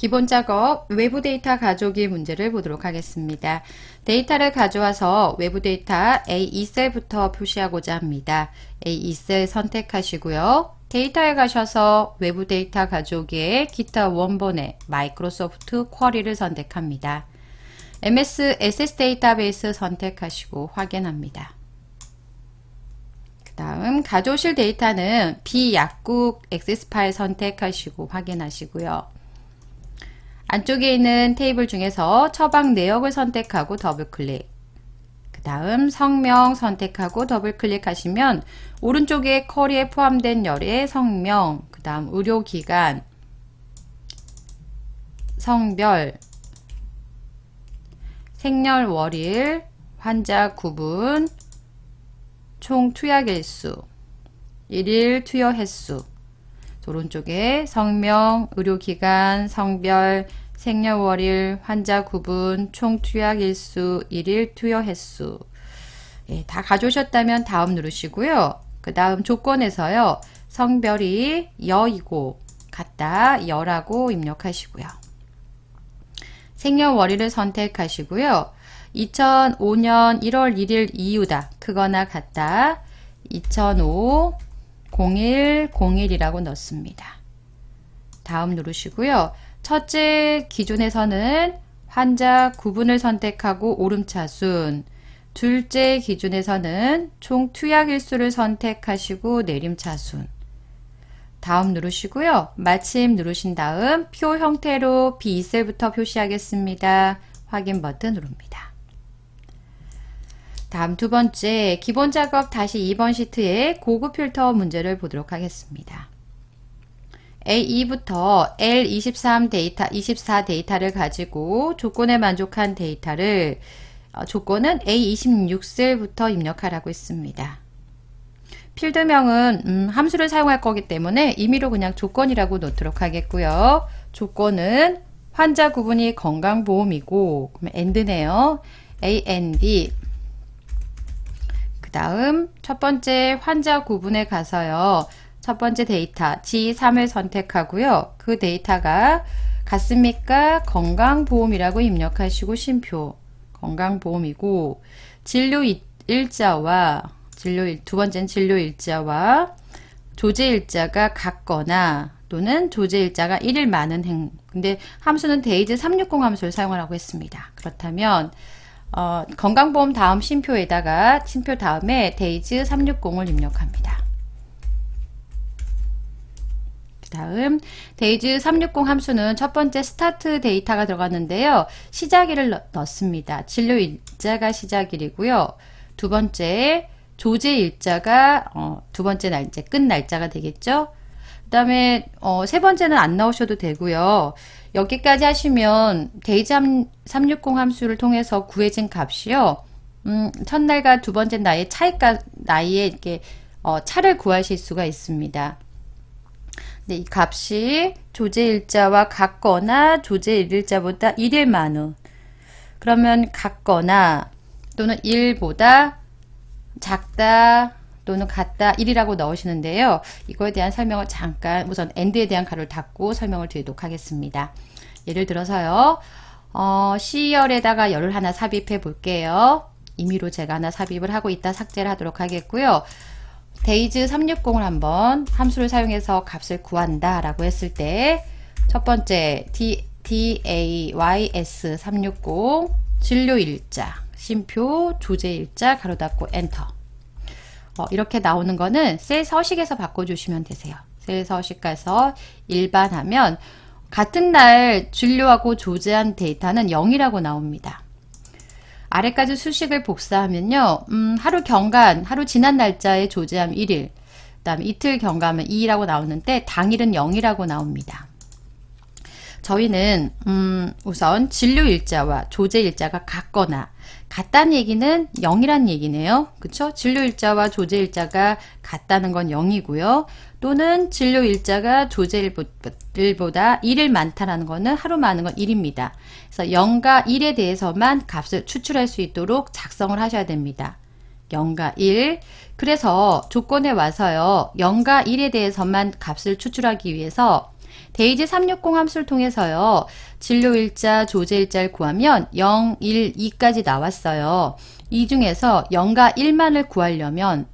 기본 작업 외부 데이터 가져오기 문제를 보도록 하겠습니다. 데이터를 가져와서 외부 데이터 A2셀부터 표시하고자 합니다. A2셀 선택하시고요. 데이터에 가셔서 외부 데이터 가져오기에 기타 원본의 마이크로소프트 쿼리를 선택합니다. MS SS 데이터베이스 선택하시고 확인합니다. 그 다음 가져오실 데이터는 비약국 액세스 파일 선택하시고 확인하시고요. 안쪽에 있는 테이블 중에서 처방 내역을 선택하고 더블클릭 그 다음 성명 선택하고 더블클릭하시면 오른쪽에 커리에 포함된 열의 성명 그 다음 의료기관 성별 생년월일 환자 구분 총 투약일수 일일 투여 횟수 이런 쪽에 성명, 의료기관, 성별, 생년월일, 환자 구분, 총 투약 일수, 일일 투여 횟수 예, 다 가져오셨다면 다음 누르시고요. 그 다음 조건에서요. 성별이 여이고 같다 여라고 입력하시고요. 생년월일을 선택하시고요. 2005년 1월 1일 이후다. 크거나 같다. 2005 0101이라고 넣습니다. 다음 누르시고요. 첫째 기준에서는 환자 구분을 선택하고 오름차순 둘째 기준에서는 총 투약일수를 선택하시고 내림차순 다음 누르시고요. 마침 누르신 다음 표 형태로 B2셀부터 표시하겠습니다. 확인 버튼 누릅니다. 다음 두 번째 기본 작업 다시 2번 시트에 고급 필터 문제를 보도록 하겠습니다. A2부터 L23 데이터, 24 데이터를 가지고 조건에 만족한 데이터를 어, 조건은 A26셀부터 입력하라고 있습니다. 필드명은 음, 함수를 사용할 거기 때문에 임의로 그냥 조건이라고 놓도록 하겠고요. 조건은 환자 구분이 건강보험이고 그럼 AND네요. AND 그 다음 첫 번째 환자 구분에 가서요. 첫 번째 데이터 G3을 선택하고요. 그 데이터가 같습니까? 건강보험이라고 입력하시고 심표 건강보험이고 진료 일자와 진료 일, 두 번째는 진료 일자와 조제 일자가 같거나 또는 조제 일자가 1일 많은 행 근데 함수는 데이즈 360 함수를 사용하라고 했습니다. 그렇다면 어, 건강보험 다음 심표에다가 심표 다음에 데이즈 360을 입력합니다. 다음 데이즈 360 함수는 첫 번째 스타트 데이터가 들어갔는데요. 시작일을 넣, 넣습니다. 진료 일자가 시작일이고요. 두 번째 조제 일자가 어, 두 번째 날짜 끝 날짜가 되겠죠. 그 다음에 어, 세 번째는 안 넣으셔도 되고요. 여기까지 하시면 데이잠 360 함수를 통해서 구해진 값이요. 음, 첫날과 두 번째 나이의 차이가 나이에 이렇게 어, 차를 구하실 수가 있습니다. 근이 네, 값이 조제 일자와 같거나 조제 일자보다 1일 많은 그러면 같거나 또는 1보다 작다 또는 같다 1이라고 넣으시는데요. 이거에 대한 설명을 잠깐 우선 엔드에 대한 가로를 닫고 설명을 드리도록 하겠습니다. 예를 들어서요. 어, C열에다가 열을 하나 삽입해 볼게요. 임의로 제가 하나 삽입을 하고 있다 삭제를 하도록 하겠고요. 데이즈 360을 한번 함수를 사용해서 값을 구한다 라고 했을 때 첫 번째 D, DAYS 360 진료일자, 심표, 조제일자, 가로 닫고 엔터 어, 이렇게 나오는 거는 셀 서식에서 바꿔주시면 되세요. 셀 서식 가서 일반하면 같은 날 진료하고 조제한 데이터는 0이라고 나옵니다. 아래까지 수식을 복사하면요. 음, 하루 경간, 하루 지난 날짜에 조제함 1일, 그다음 이틀 경과하면 2라고 나오는데 당일은 0이라고 나옵니다. 저희는 음, 우선 진료 일자와 조제 일자가 같거나 같다는 얘기는 0이란 얘기네요. 그쵸? 진료일자와 조제일자가 같다는 건 0이고요. 또는 진료일자가 조제일보다 1일 많다라는 거는 하루 많은 건 1입니다. 그래서 0과 1에 대해서만 값을 추출할 수 있도록 작성을 하셔야 됩니다. 0과 1. 그래서 조건에 와서요. 0과 1에 대해서만 값을 추출하기 위해서 데이지 360 함수를 통해서요. 진료일자, 조제일자를 구하면 0, 1, 2까지 나왔어요. 이 중에서 0과 1만을 구하려면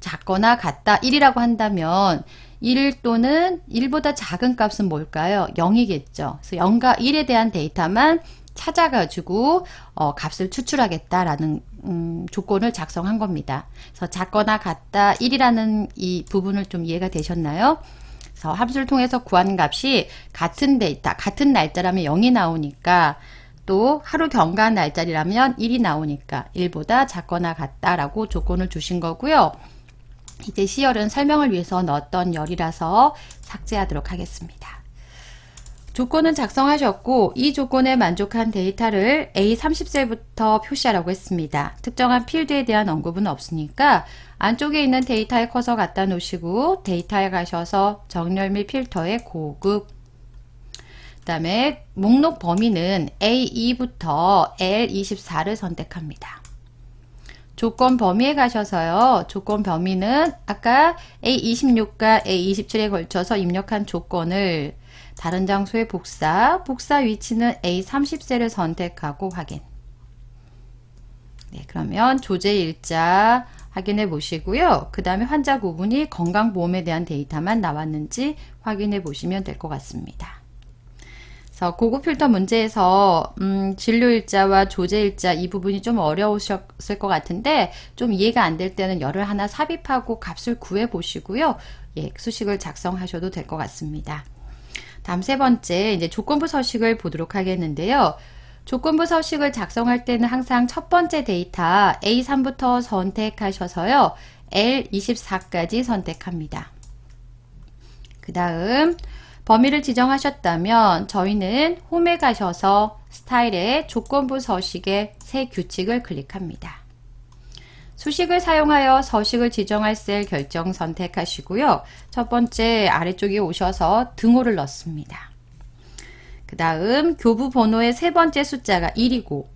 작거나 같다 1이라고 한다면 1 또는 1보다 작은 값은 뭘까요? 0이겠죠. 그래서 0과 1에 대한 데이터만 찾아가지고 어, 값을 추출하겠다라는 음, 조건을 작성한 겁니다. 그래서 작거나 같다 1이라는 이 부분을 좀 이해가 되셨나요? 그래서 함수를 통해서 구한 값이 같은 데이터, 같은 날짜라면 0이 나오니까 또 하루 경과한 날짜라면 1이 나오니까 1보다 작거나 같다라고 조건을 주신 거고요. 이제 시열은 설명을 위해서 넣었던 열이라서 삭제하도록 하겠습니다. 조건은 작성하셨고 이 조건에 만족한 데이터를 A30셀부터 표시하라고 했습니다. 특정한 필드에 대한 언급은 없으니까 안쪽에 있는 데이터에 커서 갖다 놓으시고 데이터에 가셔서 정렬 및 필터의 고급 그 다음에 목록 범위는 A2부터 L24를 선택합니다. 조건 범위에 가셔서요. 조건 범위는 아까 A26과 A27에 걸쳐서 입력한 조건을 다른 장소의 복사, 복사 위치는 A30셀을 선택하고 확인. 네, 그러면 조제 일자 확인해 보시고요. 그 다음에 환자 구분이 건강보험에 대한 데이터만 나왔는지 확인해 보시면 될 것 같습니다. 그래서 고급 필터 문제에서 음, 진료 일자와 조제 일자 이 부분이 좀 어려우셨을 것 같은데 좀 이해가 안 될 때는 열을 하나 삽입하고 값을 구해 보시고요. 예, 수식을 작성하셔도 될 것 같습니다. 다음 세 번째 이제 조건부 서식을 보도록 하겠는데요. 조건부 서식을 작성할 때는 항상 첫 번째 데이터 A3부터 선택하셔서요. L24까지 선택합니다. 그 다음 범위를 지정하셨다면 저희는 홈에 가셔서 스타일의 조건부 서식의 새 규칙을 클릭합니다. 수식을 사용하여 서식을 지정할 셀 결정 선택하시고요. 첫 번째 아래쪽에 오셔서 등호를 넣습니다. 그 다음 교부 번호의 세 번째 숫자가 1이고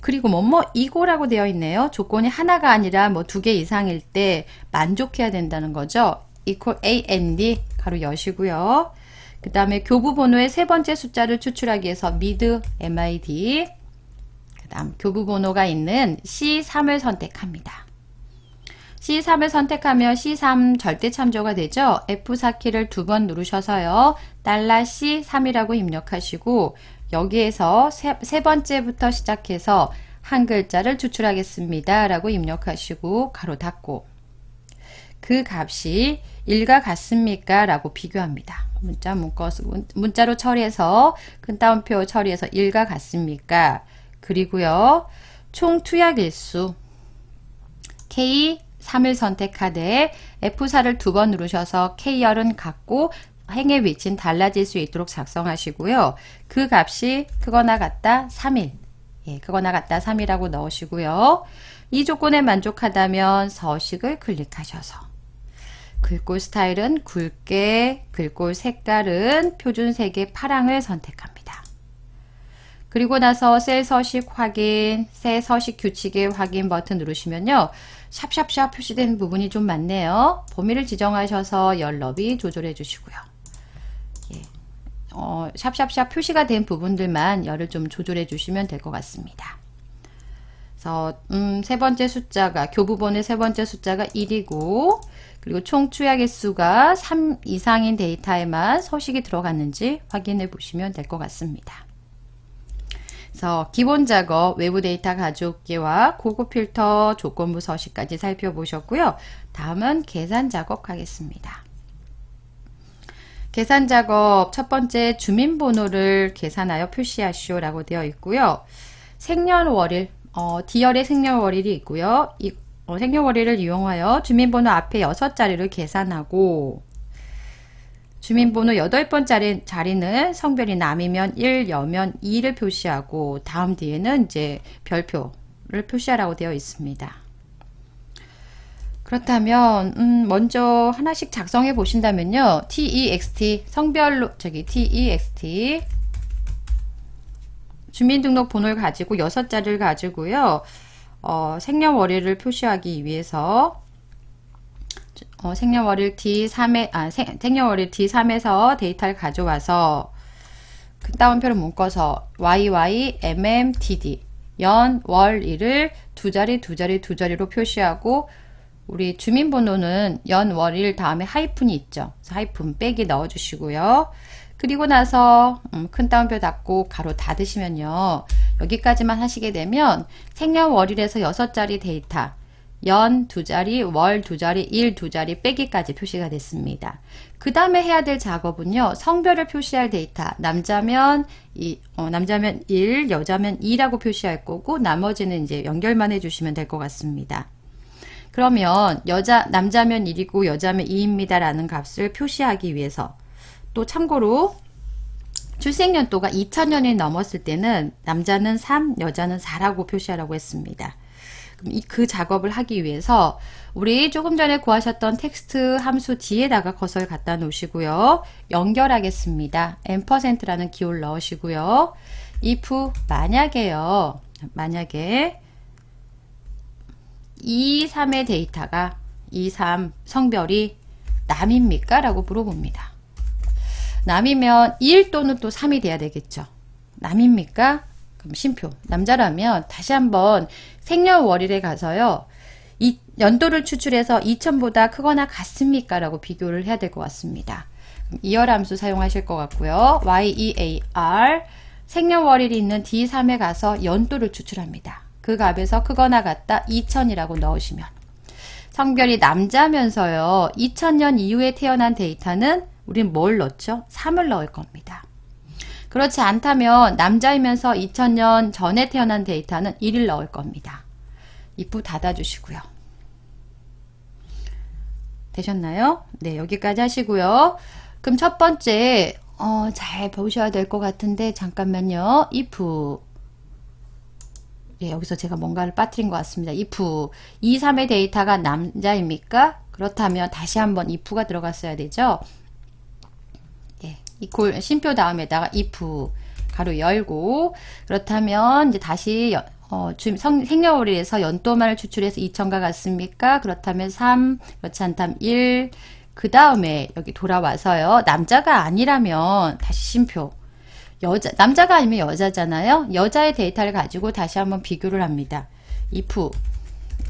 그리고 뭐뭐 뭐 이고라고 되어 있네요. 조건이 하나가 아니라 뭐 두 개 이상일 때 만족해야 된다는 거죠. equal AND 가로 여시고요. 그 다음에 교부 번호의 세 번째 숫자를 추출하기 위해서 mid MID 다음 교구 번호가 있는 C3을 선택합니다. C3을 선택하면 C3 절대 참조가 되죠. F4 키를 두 번 누르셔서요. 달러 $C3이라고 입력하시고 여기에서 세, 세 번째부터 시작해서 한 글자를 추출하겠습니다. 라고 입력하시고 가로 닫고 그 값이 1과 같습니까? 라고 비교합니다. 문자 문자로 처리해서 큰 따옴표 처리해서 1과 같습니까? 그리고요. 총 투약 일수 K3을 선택하되 F4를 두 번 누르셔서 K열은 같고 행의 위치는 달라질 수 있도록 작성하시고요. 그 값이 크거나 같다 3일 예, 크거나 같다 3이라고 넣으시고요. 이 조건에 만족하다면 서식을 클릭하셔서 글꼴 스타일은 굵게, 글꼴 색깔은 표준색의 파랑을 선택합니다. 그리고 나서 새 서식 확인, 새 서식 규칙의 확인 버튼 누르시면요. 샵샵샵 표시된 부분이 좀 많네요. 범위를 지정하셔서 열 너비 조절해 주시고요. 예. 어, 샵샵샵 표시가 된 부분들만 열을 좀 조절해 주시면 될 것 같습니다. 그래서 음, 세 번째 숫자가 교부본의 세 번째 숫자가 1이고 그리고 총추약 개수가 3 이상인 데이터에만 서식이 들어갔는지 확인해 보시면 될 것 같습니다. 대해서 기본 작업, 외부 데이터 가져오기와 고급 필터, 조건부 서식까지 살펴보셨고요. 다음은 계산 작업 하겠습니다. 계산 작업 첫 번째 주민번호를 계산하여 표시하시오 라고 되어 있고요. 생년월일, 어, D열의 생년월일이 있고요. 이, 어, 생년월일을 이용하여 주민번호 앞에 6자리를 계산하고 주민번호 8번 자리, 자리는 성별이 남이면 1, 여면 2를 표시하고 다음 뒤에는 이제 별표를 표시하라고 되어 있습니다. 그렇다면 음, 먼저 하나씩 작성해 보신다면요. TEXT e 성별로 저기 TEXT 주민등록번호를 가지고 6자리를 가지고요. 어, 생년월일을 표시하기 위해서 어, 생년월일 D3에 아 생, 생년월일 D3에서 데이터를 가져와서 그 따옴표를 묶어서 YYMMDD 연월일을 두 자리 두 자리 두 자리로 표시하고 우리 주민번호는 연월일 다음에 하이픈이 있죠. 하이픈 빼기 넣어주시고요. 그리고 나서 음, 큰 따옴표 닫고 가로 닫으시면요. 여기까지만 하시게 되면 생년월일에서 여섯 자리 데이터 연두 자리, 월 두 자리, 일 두 자리 빼기까지 표시가 됐습니다. 그 다음에 해야 될 작업은요. 성별을 표시할 데이터. 남자면 이, 어, 남자면 1, 여자면 2라고 표시할 거고 나머지는 이제 연결만 해주시면 될 것 같습니다. 그러면 여자 남자면 1이고 여자면 2입니다 라는 값을 표시하기 위해서 또 참고로 출생연도가 2000년이 넘었을 때는 남자는 3, 여자는 4라고 표시하라고 했습니다. 그 작업을 하기 위해서 우리 조금 전에 구하셨던 텍스트 함수 뒤에다가 커서를 갖다 놓으시고요. 연결하겠습니다. 앰라는 기호를 넣으시고요. if 만약에요. 만약에 2, 3의 데이터가 2, 3 성별이 남입니까? 라고 물어봅니다. 남이면 1 또는 또 3이 돼야 되겠죠. 남입니까? 그럼 심표. 남자라면 다시 한번 생년월일에 가서요. 이 연도를 추출해서 2000보다 크거나 같습니까? 라고 비교를 해야 될 것 같습니다. 이열함수 사용하실 것 같고요. YEAR 생년월일이 있는 D3에 가서 연도를 추출합니다. 그 값에서 크거나 같다 2000이라고 넣으시면 성별이 남자면서요. 2000년 이후에 태어난 데이터는 우린 뭘 넣죠? 3을 넣을 겁니다. 그렇지 않다면 남자이면서 2000년 전에 태어난 데이터는 1을 넣을 겁니다. 입부 닫아주시고요. 되셨나요? 네, 여기까지 하시고요. 그럼 첫 번째 어, 잘 보셔야 될 것 같은데 잠깐만요. if 예, 여기서 제가 뭔가를 빠뜨린 것 같습니다. if 2, 3의 데이터가 남자입니까? 그렇다면 다시 한번 if가 들어갔어야 되죠. 이콜 심표 다음에다가 if 가로 열고 그렇다면 이제 다시 어, 주, 성, 생년월일에서 연도만을 추출해서 2천과 같습니까? 그렇다면 3, 그렇지 않다면 1, 그 다음에 여기 돌아와서요. 남자가 아니라면 다시 심표. 여자, 남자가 아니면 여자잖아요. 여자의 데이터를 가지고 다시 한번 비교를 합니다. if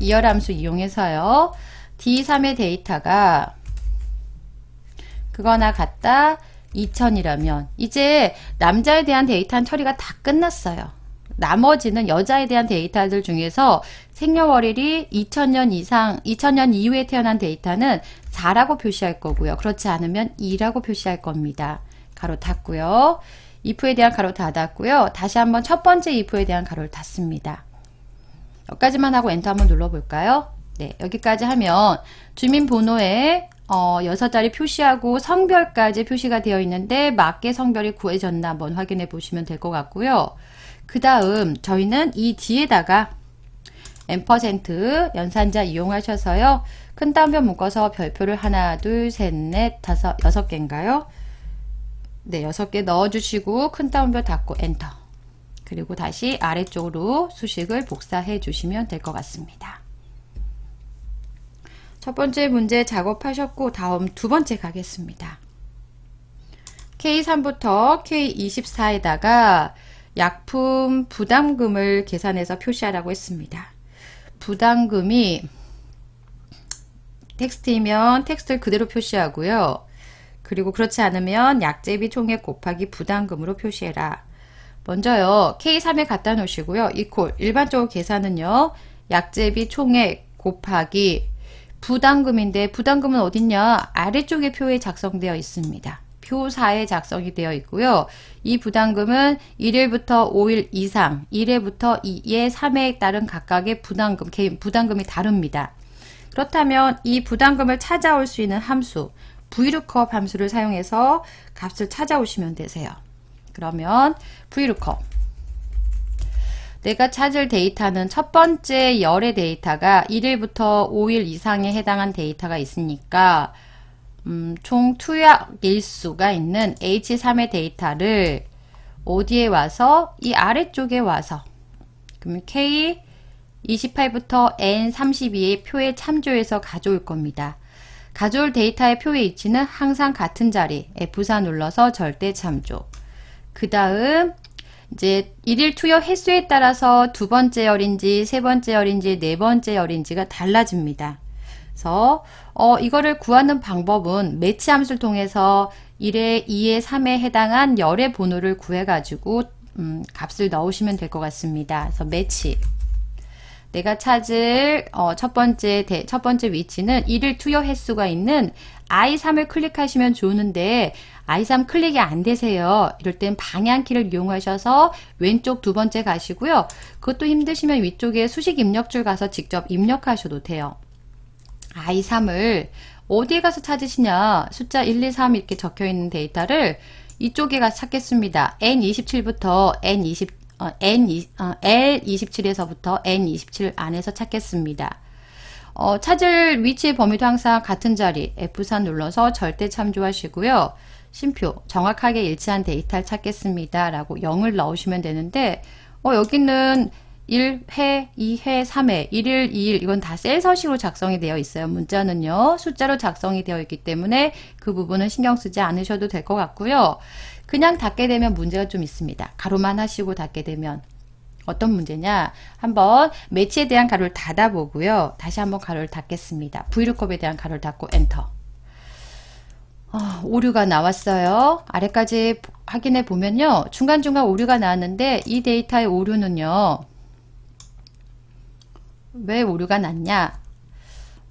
이열함수 이용해서요. D3의 데이터가 그거나 같다. 2000이라면 이제 남자에 대한 데이터는 처리가 다 끝났어요. 나머지는 여자에 대한 데이터들 중에서 생년월일이 2000년 이상, 2000년 이후에 태어난 데이터는 4라고 표시할 거고요. 그렇지 않으면 2라고 표시할 겁니다. 가로 닫고요. if에 대한 가로 닫았고요. 다시 한번 첫 번째 if에 대한 가로를 닫습니다. 여기까지만 하고 엔터 한번 눌러볼까요? 네, 여기까지 하면 주민번호에 어, 6자리 표시하고 성별까지 표시가 되어 있는데 맞게 성별이 구해졌나 한번 확인해 보시면 될 것 같고요. 그 다음 저희는 이 뒤에다가 엠 연산자 이용하셔서요. 큰 따옴표 묶어서 별표를 하나, 둘, 셋, 넷, 다섯, 여섯 개인가요? 네, 여섯 개 넣어주시고 큰 따옴표 닫고 엔터. 그리고 다시 아래쪽으로 수식을 복사해 주시면 될 것 같습니다. 첫 번째 문제 작업하셨고 다음 두 번째 가겠습니다. K3부터 K24에다가 약품 부담금을 계산해서 표시하라고 했습니다. 부담금이 텍스트이면 텍스트를 그대로 표시하고요. 그리고 그렇지 않으면 약제비 총액 곱하기 부담금으로 표시해라. 먼저요. K3에 갖다 놓으시고요. 이콜 일반적으로 계산은요. 약제비 총액 곱하기 부담금인데 부담금은 어딨냐? 아래쪽에 표에 작성되어 있습니다. 표사에 작성이 되어 있고요. 이 부담금은 1일부터 5일 이상, 1회부터 2회, 3회에 따른 각각의 부담금, 개인 부담금이 다릅니다. 그렇다면 이 부담금을 찾아올 수 있는 함수, vlookup 함수를 사용해서 값을 찾아오시면 되세요. 그러면 vlookup 내가 찾을 데이터는 첫 번째 열의 데이터가 1일부터 5일 이상에 해당한 데이터가 있으니까 음, 총 투약 일수가 있는 H3의 데이터를 어디에 와서 이 아래쪽에 와서 그러 K 28부터 N32의 표에 참조해서 가져올 겁니다. 가져올 데이터의 표의 위치는 항상 같은 자리 F4 눌러서 절대 참조 그 다음 이제 일일 투여 횟수에 따라서 두 번째 열인지 세 번째 열인지 네 번째 열인지가 달라집니다. 그래서 어, 이거를 구하는 방법은 매치 함수를 통해서 1에 2에 3에 해당한 열의 번호를 구해가지고 음, 값을 넣으시면 될 것 같습니다. 그래서 매치 내가 찾을 어, 첫 번째 대, 첫 번째 위치는 1일 투여 횟수가 있는 I3을 클릭하시면 좋은데 아이삼 클릭이 안 되세요. 이럴 땐 방향키를 이용하셔서 왼쪽 두 번째 가시고요. 그것도 힘드시면 위쪽에 수식 입력줄 가서 직접 입력하셔도 돼요. i 3을 어디에 가서 찾으시냐 숫자 1, 2, 3 이렇게 적혀있는 데이터를 이쪽에 가서 찾겠습니다. N27부터 N20, 어, N, 어, L27에서부터 N27 안에서 찾겠습니다. 어, 찾을 위치의 범위도 항상 같은 자리 F4 눌러서 절대 참조하시고요. 쉼표 정확하게 일치한 데이터를 찾겠습니다. 라고 0을 넣으시면 되는데 어, 여기는 1회, 2회, 3회, 1일, 2일 이건 다 셀서식으로 작성이 되어 있어요. 문자는요. 숫자로 작성이 되어 있기 때문에 그 부분은 신경 쓰지 않으셔도 될 것 같고요. 그냥 닫게 되면 문제가 좀 있습니다. 가로만 하시고 닫게 되면 어떤 문제냐 한번 매치에 대한 가로를 닫아보고요. 다시 한번 가로를 닫겠습니다. 브이룩컵에 대한 가로를 닫고 엔터 어, 오류가 나왔어요. 아래까지 확인해 보면요. 중간중간 오류가 나왔는데 이 데이터의 오류는요. 왜 오류가 났냐?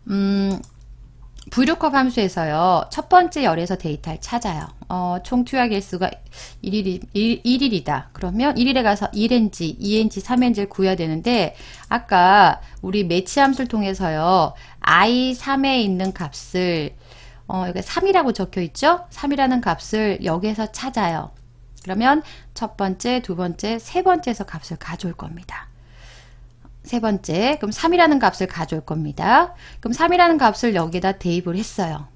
음, 부 l o 함수에서요. 첫 번째 열에서 데이터를 찾아요. 어, 총 투약 일수가 1일, 1일, 이다 그러면 1일에 가서 1NG, 2NG, 3NG를 구해야 되는데 아까 우리 매치 함수를 통해서요. i3에 있는 값을 어, 여기 3이라고 적혀 있죠? 3이라는 값을 여기에서 찾아요. 그러면 첫 번째, 두 번째, 세 번째에서 값을 가져올 겁니다. 세 번째, 그럼 3이라는 값을 가져올 겁니다. 그럼 3이라는 값을 여기다 에 대입을 했어요.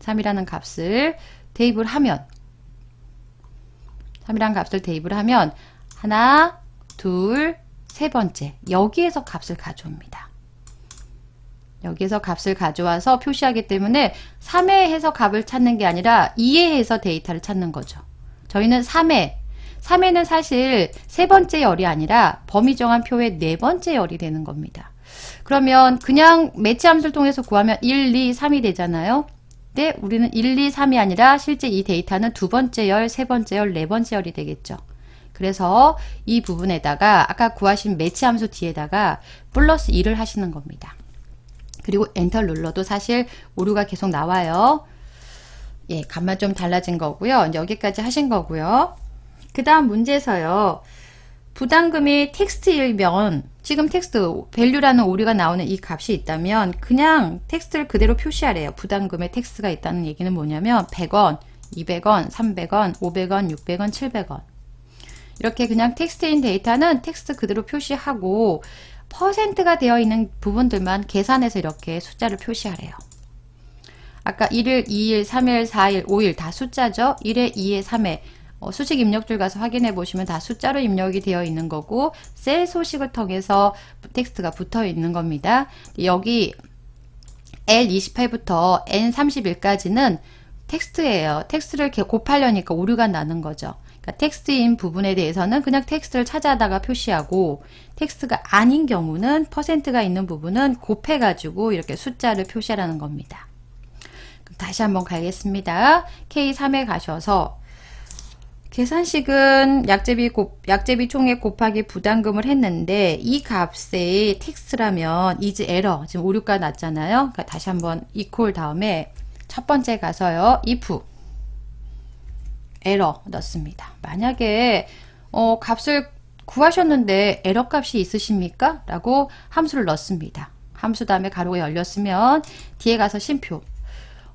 3이라는 값을 대입을 하면 3이라는 값을 대입을 하면 하나, 둘, 세 번째 여기에서 값을 가져옵니다. 여기서 값을 가져와서 표시하기 때문에 3회 해서 값을 찾는 게 아니라 2회 해서 데이터를 찾는 거죠. 저희는 3회, 3회는 사실 세 번째 열이 아니라 범위 정한 표의 네 번째 열이 되는 겁니다. 그러면 그냥 매치 함수를 통해서 구하면 1, 2, 3이 되잖아요. 근데 우리는 1, 2, 3이 아니라 실제 이 데이터는 두 번째 열, 세 번째 열, 네 번째 열이 되겠죠. 그래서 이 부분에다가 아까 구하신 매치 함수 뒤에다가 플러스 2를 하시는 겁니다. 그리고 엔터 눌러도 사실 오류가 계속 나와요. 예, 값만 좀 달라진 거고요. 여기까지 하신 거고요. 그 다음 문제에서요. 부담금이 텍스트일면 지금 텍스트 밸류라는 오류가 나오는 이 값이 있다면 그냥 텍스트를 그대로 표시하래요. 부담금에 텍스트가 있다는 얘기는 뭐냐면 100원, 200원, 300원, 500원, 600원, 700원 이렇게 그냥 텍스트인 데이터는 텍스트 그대로 표시하고 퍼센트가 되어 있는 부분들만 계산해서 이렇게 숫자를 표시하래요. 아까 1일, 2일, 3일, 4일, 5일 다 숫자죠. 1회2회3회 어, 수식 입력줄 가서 확인해 보시면 다 숫자로 입력이 되어 있는 거고 셀 소식을 통해서 텍스트가 붙어 있는 겁니다. 여기 L28부터 N31까지는 텍스트예요. 텍스트를 곱하려니까 오류가 나는 거죠. 그러니까 텍스트인 부분에 대해서는 그냥 텍스트를 찾아다가 표시하고 텍스트가 아닌 경우는 퍼센트가 있는 부분은 곱해가지고 이렇게 숫자를 표시하라는 겁니다. 다시 한번 가겠습니다. K3에 가셔서 계산식은 약제비 곱, 약제비 총액 곱하기 부담금을 했는데 이 값의 텍스트라면 is error 지금 오류가 났잖아요. 그러니까 다시 한번 equal 다음에 첫 번째 가서요. if 에러 넣습니다. 만약에 어, 값을 구하셨는데 에러 값이 있으십니까? 라고 함수를 넣습니다. 함수 다음에 가로가 열렸으면 뒤에 가서 심표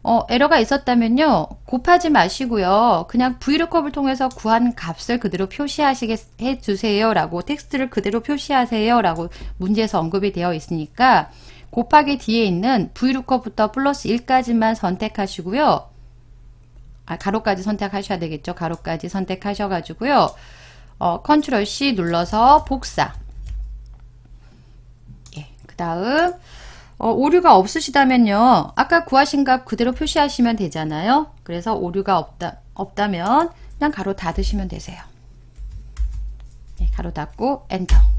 어, 에러가 있었다면요 곱하지 마시고요 그냥 브이 o o k 을 통해서 구한 값을 그대로 표시하시게 해주세요 라고 텍스트를 그대로 표시하세요 라고 문제에서 언급이 되어 있으니까 곱하기 뒤에 있는 브이 o o 부터 플러스 1까지만 선택하시고요 아, 가로까지 선택하셔야 되겠죠. 가로까지 선택하셔가지고요. 어, 컨트롤 C 눌러서 복사. 예, 그 다음 어, 오류가 없으시다면요. 아까 구하신 값 그대로 표시하시면 되잖아요. 그래서 오류가 없다, 없다면 그냥 가로 닫으시면 되세요. 예, 가로 닫고 엔터.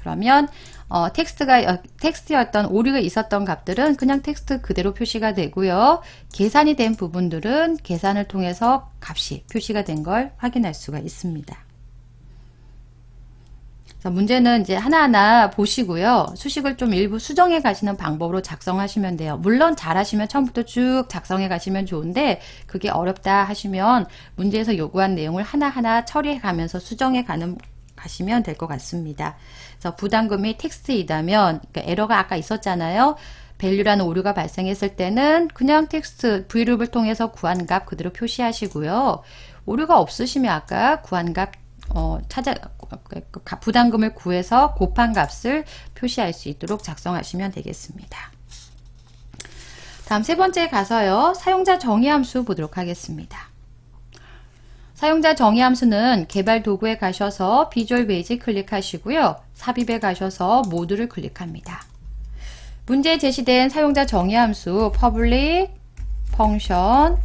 그러면 어, 텍스트가 어, 텍스트였던 오류가 있었던 값들은 그냥 텍스트 그대로 표시가 되고요. 계산이 된 부분들은 계산을 통해서 값이 표시가 된 걸 확인할 수가 있습니다. 문제는 이제 하나하나 보시고요. 수식을 좀 일부 수정해 가시는 방법으로 작성하시면 돼요. 물론 잘하시면 처음부터 쭉 작성해 가시면 좋은데 그게 어렵다 하시면 문제에서 요구한 내용을 하나하나 처리해 가면서 수정해 가는 가시면 될 것 같습니다. 그래서 부담금이 텍스트이다면 그러니까 에러가 아까 있었잖아요. 밸류라는 오류가 발생했을 때는 그냥 텍스트 브이룹을 통해서 구한 값 그대로 표시하시고요. 오류가 없으시면 아까 구한 값 어, 찾아 그 부담금을 구해서 곱한 값을 표시할 수 있도록 작성하시면 되겠습니다. 다음 세 번째 가서요. 사용자 정의 함수 보도록 하겠습니다. 사용자 정의 함수는 개발 도구에 가셔서 비주얼 베이직 클릭하시고요. 삽입에 가셔서 모두를 클릭합니다. 문제에 제시된 사용자 정의 함수 public, function,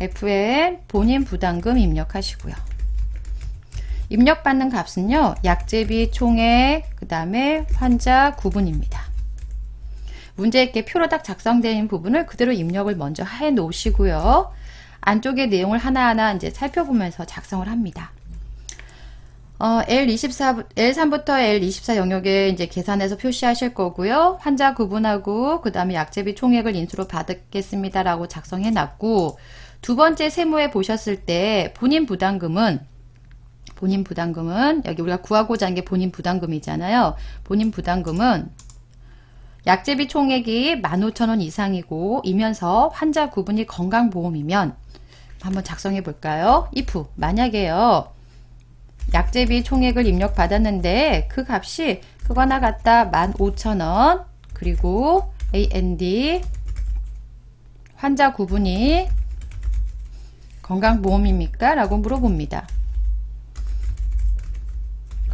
fn, 본인 부담금 입력하시고요. 입력받는 값은요. 약제비 총액, 그 다음에 환자 구분입니다. 문제있게 표로 딱 작성된 부분을 그대로 입력을 먼저 해 놓으시고요. 안쪽의 내용을 하나하나 이제 살펴보면서 작성을 합니다. 어, L24, L3부터 L24 영역에 이제 계산해서 표시하실 거고요. 환자 구분하고, 그 다음에 약제비 총액을 인수로 받겠습니다라고 작성해 놨고, 두 번째 세무에 보셨을 때 본인 부담금은, 본인 부담금은, 여기 우리가 구하고자 한게 본인 부담금이잖아요. 본인 부담금은 약제비 총액이 15,000원 이상이고 이면서 환자 구분이 건강보험이면 한번 작성해 볼까요? if 만약에요. 약제비 총액을 입력받았는데 그 값이 그거나 같다 15,000원 그리고 AND 환자 구분이 건강보험입니까? 라고 물어봅니다.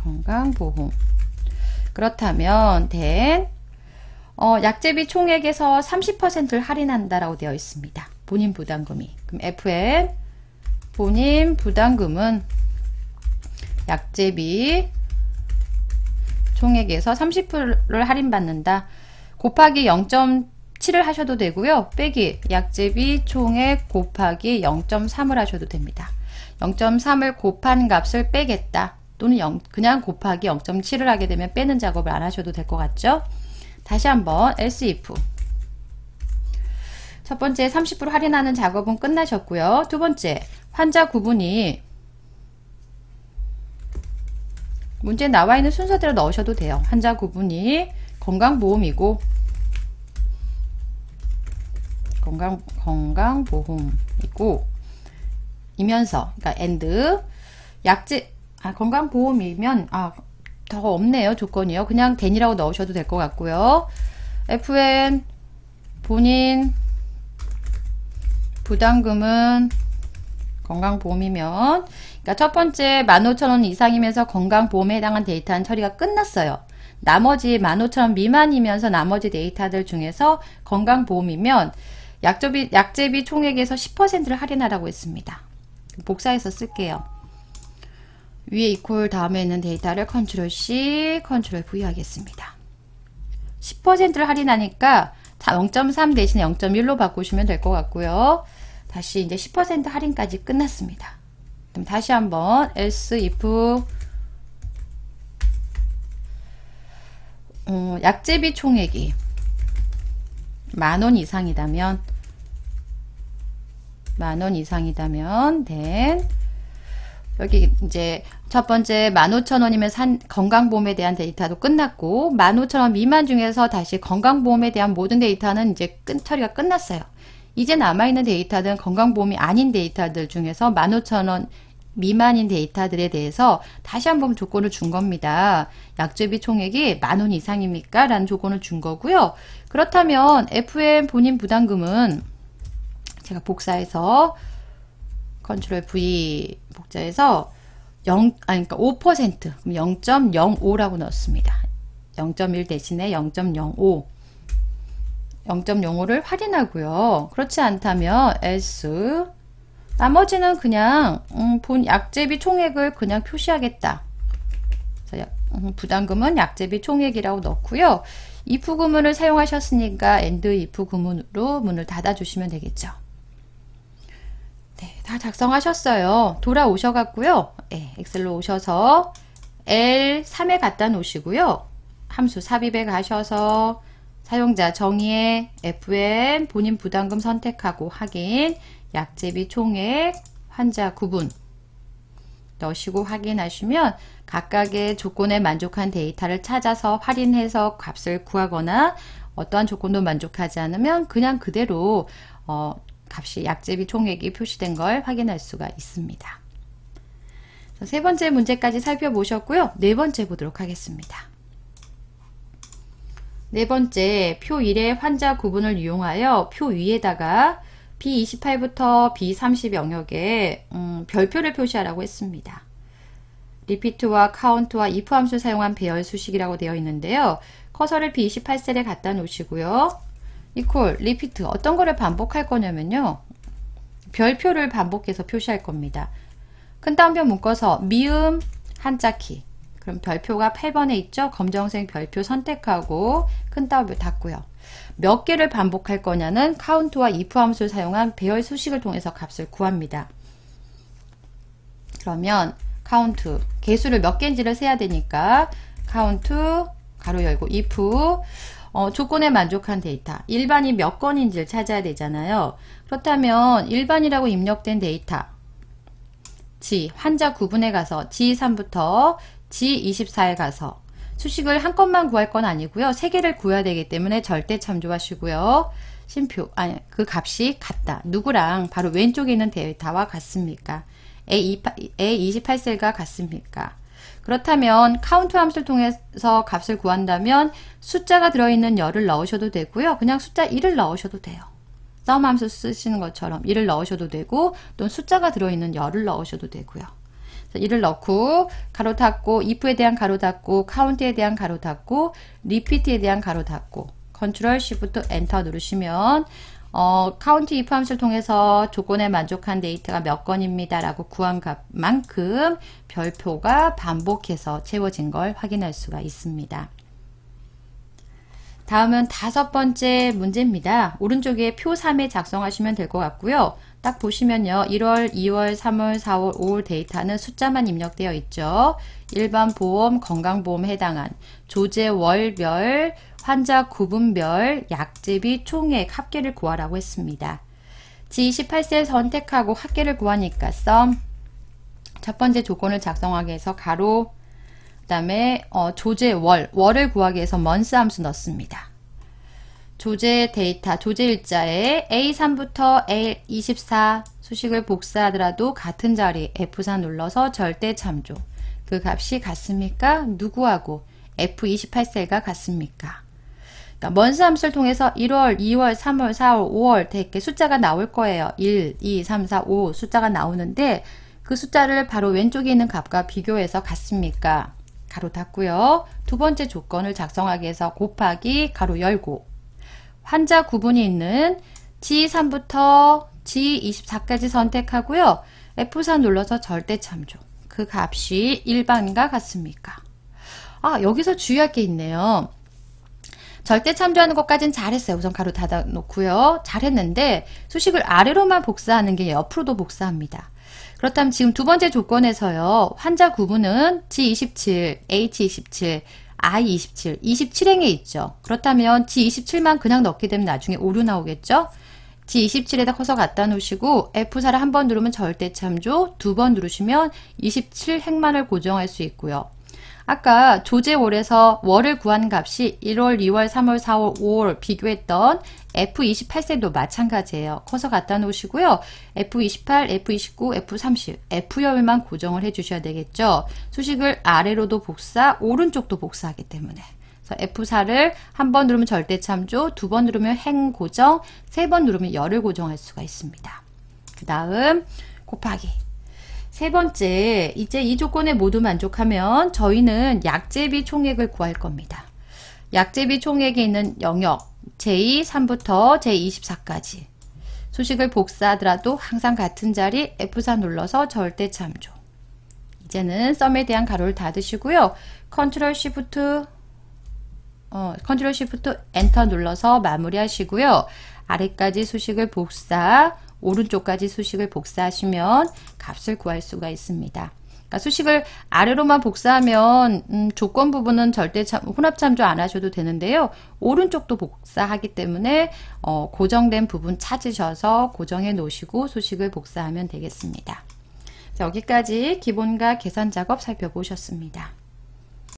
건강보험 그렇다면 된 어, 약제비 총액에서 30%를 할인한다라고 되어 있습니다. 본인 부담금이. 그럼 FM 본인 부담금은 약제비 총액에서 30%를 할인받는다. 곱하기 0.7을 하셔도 되고요. 빼기 약제비 총액 곱하기 0.3을 하셔도 됩니다. 0.3을 곱한 값을 빼겠다. 또는 0, 그냥 곱하기 0.7을 하게 되면 빼는 작업을 안 하셔도 될 것 같죠? 다시 한번 SIF 첫 번째 30% 할인하는 작업은 끝나셨고요. 두 번째 환자 구분이 문제 나와 있는 순서대로 넣으셔도 돼요. 환자 구분이 건강보험이고 건강 건강보험이고 이면서 그러니까 엔드 약제 아 건강보험이면 아더 없네요. 조건이요. 그냥 된이라고 넣으셔도 될 것 같고요. FN 본인 부담금은 건강보험이면 그러니까 첫 번째 15,000원 이상이면서 건강보험에 해당한 데이터는 처리가 끝났어요. 나머지 15,000원 미만이면서 나머지 데이터들 중에서 건강보험이면 약제비, 약제비 총액에서 10%를 할인하라고 했습니다. 복사해서 쓸게요. 위에 이퀄 다음에 있는 데이터를 컨트롤 C, 컨트롤 V 하겠습니다. 10%를 할인하니까 0.3 대신에 0.1로 바꾸시면 될 것 같고요. 다시 이제 10% 할인까지 끝났습니다. 그럼 다시 한번 else if 어, 약제비 총액이 만 원 이상이다면 만 원 이상이다면 then 여기 이제 첫 번째 15,000원이면 산 건강보험에 대한 데이터도 끝났고 15,000원 미만 중에서 다시 건강보험에 대한 모든 데이터는 이제 끝 처리가 끝났어요. 이제 남아있는 데이터든 건강보험이 아닌 데이터들 중에서 15,000원 미만인 데이터들에 대해서 다시 한번 조건을 준 겁니다. 약제비 총액이 만 원 이상입니까? 라는 조건을 준 거고요. 그렇다면 FM 본인 부담금은 제가 복사해서 컨트롤 V 복자에서 0, 아니, 그러니까 5%, 0.05라고 넣습니다. 었0.1 대신에 0.05. 0.05를 확인하고요. 그렇지 않다면 S 나머지는 그냥 음, 본 약제비 총액을 그냥 표시하겠다. 음, 부담금은 약제비 총액이라고 넣고요. if 구문을 사용하셨으니까 and if 구문으로 문을 닫아주시면 되겠죠. 다 작성하셨어요. 돌아오셔갖고요. 네, 엑셀로 오셔서 L3에 갖다 놓으시고요. 함수 삽입에 가셔서 사용자 정의에 FM 본인 부담금 선택하고 확인 약제비 총액 환자 구분 넣으시고 확인하시면 각각의 조건에 만족한 데이터를 찾아서 할인해서 값을 구하거나 어떠한 조건도 만족하지 않으면 그냥 그대로 어, 값이 약제비 총액이 표시된 걸 확인할 수가 있습니다. 세 번째 문제까지 살펴보셨고요. 네 번째 보도록 하겠습니다. 네 번째, 표 1의 환자 구분을 이용하여 표 위에다가 B28부터 B30 영역에 음, 별표를 표시하라고 했습니다. 리피트와 카운트와 if 함수 사용한 배열 수식이라고 되어 있는데요. 커서를 B28셀에 갖다 놓으시고요. 이퀄 리피트 어떤 거를 반복할 거냐면요. 별표를 반복해서 표시할 겁니다. 큰 따옴표 묶어서 미음 한자키 그럼 별표가 8번에 있죠? 검정색 별표 선택하고 큰 따옴표 닫고요. 몇 개를 반복할 거냐는 카운트와 if 함수를 사용한 배열 수식을 통해서 값을 구합니다. 그러면 카운트 개수를 몇 개인지를 세야 되니까 카운트 가로 열고 if 어, 조건에 만족한 데이터 일반이 몇 건인지를 찾아야 되잖아요. 그렇다면 일반이라고 입력된 데이터 G 환자 구분에 가서 G3부터 G24에 가서 수식을 한 건만 구할 건 아니고요. 세 개를 구해야 되기 때문에 절대 참조하시고요. 심표 아니 그 값이 같다. 누구랑 바로 왼쪽에 있는 데이터와 같습니까? A28, A28셀과 같습니까? 그렇다면 카운트 함수를 통해서 값을 구한다면 숫자가 들어있는 열을 넣으셔도 되고요. 그냥 숫자 1을 넣으셔도 돼요. 썸 함수 쓰시는 것처럼 1을 넣으셔도 되고 또는 숫자가 들어있는 열을 넣으셔도 되고요. 1을 넣고 가로 닫고 if에 대한 가로 닫고 카운트에 대한 가로 닫고 리피트에 대한 가로 닫고 컨트롤 시프트 엔터 누르시면 어, 카운티 프함수를 통해서 조건에 만족한 데이터가 몇 건입니다. 라고 구한 만큼 별표가 반복해서 채워진 걸 확인할 수가 있습니다. 다음은 다섯 번째 문제입니다. 오른쪽에 표 3에 작성하시면 될 것 같고요. 딱 보시면요. 1월, 2월, 3월, 4월, 5월 데이터는 숫자만 입력되어 있죠. 일반 보험, 건강보험 에 해당한 조제 월별 환자 구분별, 약제비, 총액, 합계를 구하라고 했습니다. g 2 8세 선택하고 합계를 구하니까 썸, 첫 번째 조건을 작성하기 위해서 가로, 그 다음에 어, 조제 월, 월을 구하기 위해서 먼스 함수 넣습니다. 조제 데이터, 조제 일자에 A3부터 A24 수식을 복사하더라도 같은 자리 F4 눌러서 절대 참조. 그 값이 같습니까? 누구하고 f 2 8세가 같습니까? 그러니까 먼스함수를 통해서 1월, 2월, 3월, 4월, 5월 이렇게 숫자가 나올 거예요. 1, 2, 3, 4, 5 숫자가 나오는데 그 숫자를 바로 왼쪽에 있는 값과 비교해서 같습니까? 가로 닫고요. 두 번째 조건을 작성하기 위해서 곱하기 가로 열고 환자 구분이 있는 G3부터 G24까지 선택하고요. F4 눌러서 절대 참조. 그 값이 일반과 같습니까? 아, 여기서 주의할 게 있네요. 절대 참조하는 것까진 잘했어요. 우선 가로 닫아 놓고요. 잘했는데 수식을 아래로만 복사하는 게 옆으로도 복사합니다. 그렇다면 지금 두 번째 조건에서요. 환자 구분은 G27, H27, I27, 27행에 있죠. 그렇다면 G27만 그냥 넣게 되면 나중에 오류 나오겠죠? G27에다 커서 갖다 놓으시고 F4를 한 번 누르면 절대 참조, 두 번 누르시면 27 행만을 고정할 수 있고요. 아까 조제월에서 월을 구한 값이 1월, 2월, 3월, 4월, 5월 비교했던 f 2 8세도 마찬가지예요. 커서 갖다 놓으시고요. F28, F29, F30, F열만 고정을 해주셔야 되겠죠. 수식을 아래로도 복사, 오른쪽도 복사하기 때문에. F4를 한 번 누르면 절대 참조, 두 번 누르면 행 고정, 세 번 누르면 열을 고정할 수가 있습니다. 그 다음 곱하기 세 번째, 이제 이 조건에 모두 만족하면 저희는 약제비 총액을 구할 겁니다. 약제비 총액에 있는 영역 제23부터 제24까지 수식을 복사하더라도 항상 같은 자리 F4 눌러서 절대 참조. 이제는 썸에 대한 가로를 닫으시고요. 컨트롤 시프트, 어, 컨트롤 시프트 엔터 눌러서 마무리하시고요. 아래까지 수식을 복사 오른쪽까지 수식을 복사하시면 값을 구할 수가 있습니다. 그러니까 수식을 아래로만 복사하면 음, 조건 부분은 절대 참, 혼합 참조 안 하셔도 되는데요. 오른쪽도 복사하기 때문에 어, 고정된 부분 찾으셔서 고정해 놓으시고 수식을 복사하면 되겠습니다. 자, 여기까지 기본과 계산 작업 살펴보셨습니다.